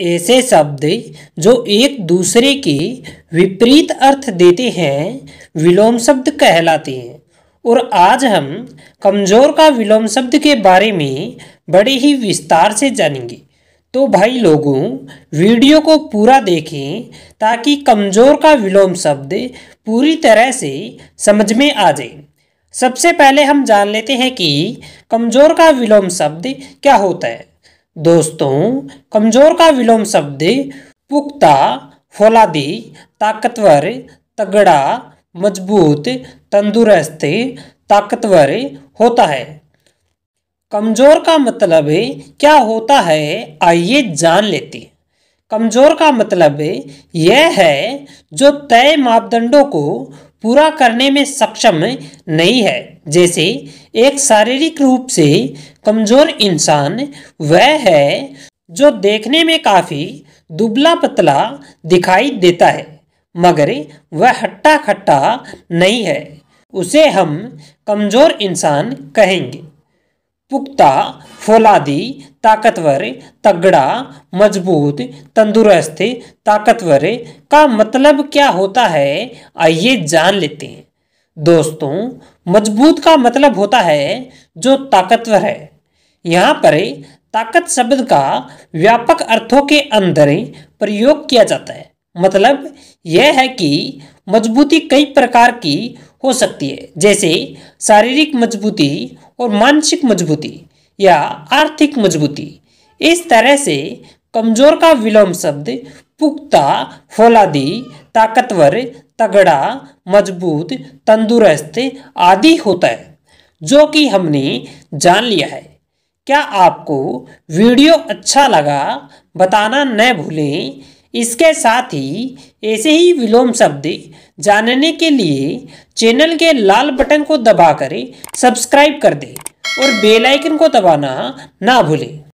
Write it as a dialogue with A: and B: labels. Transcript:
A: ऐसे शब्द जो एक दूसरे के विपरीत अर्थ देते हैं विलोम शब्द कहलाते हैं और आज हम कमज़ोर का विलोम शब्द के बारे में बड़े ही विस्तार से जानेंगे तो भाई लोगों वीडियो को पूरा देखें ताकि कमज़ोर का विलोम शब्द पूरी तरह से समझ में आ जाए सबसे पहले हम जान लेते हैं कि कमज़ोर का विलोम शब्द क्या होता है दोस्तों कमजोर का विलोम शब्द पुख्ता फौलादी ताकतवर तगड़ा मजबूत तंदुरुस्त ताकतवर होता है कमजोर का मतलब क्या होता है आइए जान लेते कमजोर का मतलब यह है जो तय मापदंडों को पूरा करने में सक्षम नहीं है जैसे एक शारीरिक रूप से कमज़ोर इंसान वह है जो देखने में काफ़ी दुबला पतला दिखाई देता है मगर वह हट्टा खट्टा नहीं है उसे हम कमज़ोर इंसान कहेंगे पुख्ता फौलादी ताकतवर तगड़ा मजबूत तंदुरुस्त ताकतवर का मतलब क्या होता है आइए जान लेते हैं दोस्तों मजबूत का मतलब होता है जो ताकतवर है यहाँ पर ताकत शब्द का व्यापक अर्थों के अंदर प्रयोग किया जाता है मतलब यह है कि मजबूती कई प्रकार की हो सकती है जैसे शारीरिक मजबूती और मानसिक मजबूती या आर्थिक मजबूती इस तरह से कमजोर का विलोम शब्द पुख्ता फौलादी ताकतवर तगड़ा मजबूत तंदुरुस्त आदि होता है जो कि हमने जान लिया है क्या आपको वीडियो अच्छा लगा बताना न भूलें इसके साथ ही ऐसे ही विलोम शब्द जानने के लिए चैनल के लाल बटन को दबा सब्सक्राइब कर दें और बेल आइकन को दबाना ना भूलें